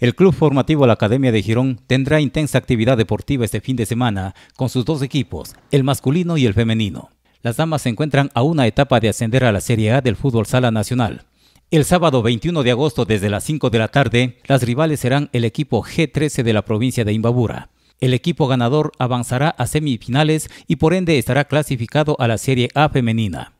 El Club Formativo La Academia de Girón tendrá intensa actividad deportiva este fin de semana con sus dos equipos, el masculino y el femenino. Las damas se encuentran a una etapa de ascender a la Serie A del fútbol sala nacional. El sábado 21 de agosto desde las 5 de la tarde, las rivales serán el equipo G13 de la provincia de Imbabura. El equipo ganador avanzará a semifinales y por ende estará clasificado a la Serie A femenina.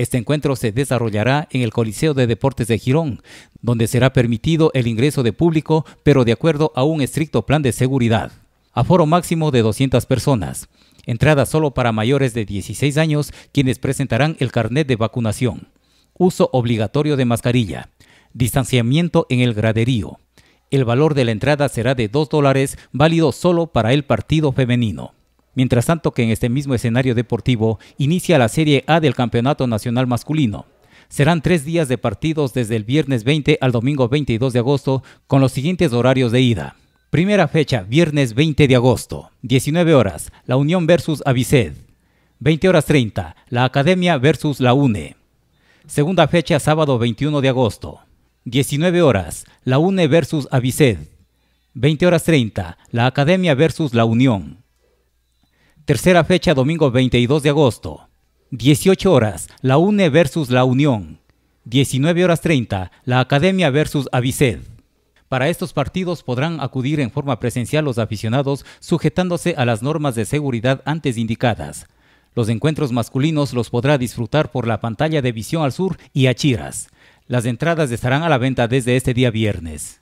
Este encuentro se desarrollará en el Coliseo de Deportes de Girón, donde será permitido el ingreso de público, pero de acuerdo a un estricto plan de seguridad. Aforo máximo de 200 personas. Entrada solo para mayores de 16 años, quienes presentarán el carnet de vacunación. Uso obligatorio de mascarilla. Distanciamiento en el graderío. El valor de la entrada será de 2 dólares, válido solo para el partido femenino. Mientras tanto que en este mismo escenario deportivo inicia la Serie A del Campeonato Nacional Masculino. Serán tres días de partidos desde el viernes 20 al domingo 22 de agosto con los siguientes horarios de ida. Primera fecha, viernes 20 de agosto, 19 horas, La Unión versus Aviced. 20 horas 30, La Academia versus La UNE. Segunda fecha, sábado 21 de agosto, 19 horas, La UNE versus Aviced. 20 horas 30, La Academia versus La Unión. Tercera fecha, domingo 22 de agosto. 18 horas, la UNE versus la Unión. 19 horas 30, la Academia versus Aviced. Para estos partidos podrán acudir en forma presencial los aficionados sujetándose a las normas de seguridad antes indicadas. Los encuentros masculinos los podrá disfrutar por la pantalla de Visión al Sur y Achiras. Las entradas estarán a la venta desde este día viernes.